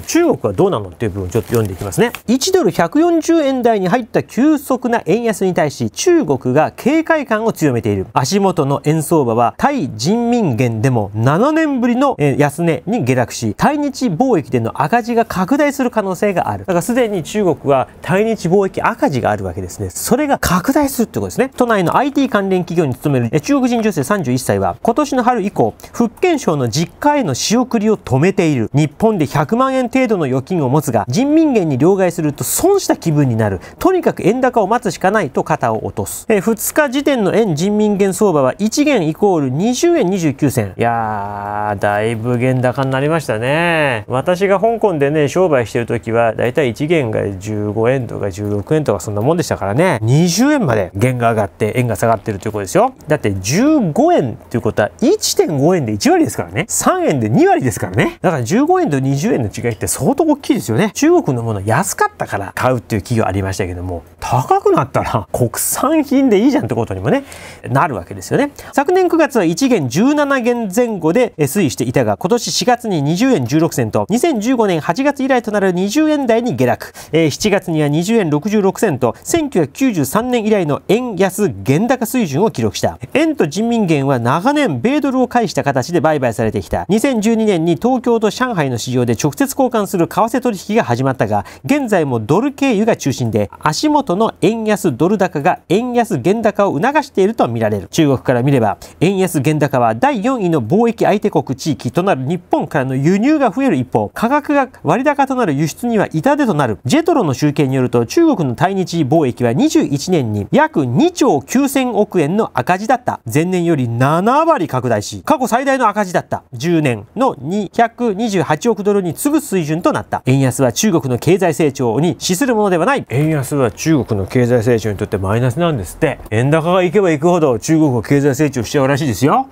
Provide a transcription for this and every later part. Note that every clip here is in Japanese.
中国はどうなのっていう部分をちょっと読んでいきますね。1ドル140円台に入った急速な円安に対し、中国が警戒感を強めている。足元の円相場は、対人民元でも7年ぶりの安値に下落し、対日貿易での赤字が拡大する可能性がある。だからすでに中国は対日貿易赤字があるわけですね。それが拡大するってことですね。都内の IT 関連企業に勤める中国人女性31歳は、今年の春以降、福建省の実家への仕送りを止めている。日本で100万円円程度の預金を持つが、人民元に両替すると損した気分になる。とにかく円高を待つしかないと肩を落とす。え2日時点の円人民元相場は1元イコール20円29銭。いやー、だいぶ円高になりましたね。私が香港でね、商売してる時は、だいたい1元が15円とか16円とかそんなもんでしたからね。20円まで元が上がって円が下がってるということですよ。だって15円ということは1.5円で1割ですからね。3円で2割ですからね。だから15円と20円の違い益って相当大きいですよね。中国のもの安かったから買うっていう企業ありましたけども、高くなったら国産品でいいじゃんってことにもね、なるわけですよね。昨年9月は1元17元前後で推移していたが、今年4月に20円16銭と、2015年8月以来となる20円台に下落。え7月には20円66銭と、1993年以来の円安減高水準を記録した。円と人民元は長年米ドルを介した形で売買されてきた。2012年に東京と上海の市場で直接交換する為替取引が始まったが、現在もドル経由が中心で、足元の円安ドル高が円安原高を促していると見られる。中国から見れば、円安原高は第4位の貿易相手国地域となる日本からの輸入が増える一方、価格が割高となる輸出には痛手となる。ジェトロの集計によると、中国の対日貿易は21年に約2兆9000億円の赤字だった。前年より7割拡大し、過去最大の赤字だった。10年の228億ドルに次ぐ水準となった。円安は中国の経済成長に資するものではない。円安は中国の経済成長にとってマイナスなんですって。円高がいけばいくほど中国は経済成長しちゃうらしいですよ。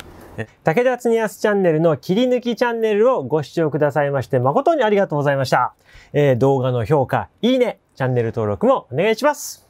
武田恒すチャンネルの切り抜きチャンネルをご視聴くださいまして誠にありがとうございました。えー、動画の評価、いいね、チャンネル登録もお願いします。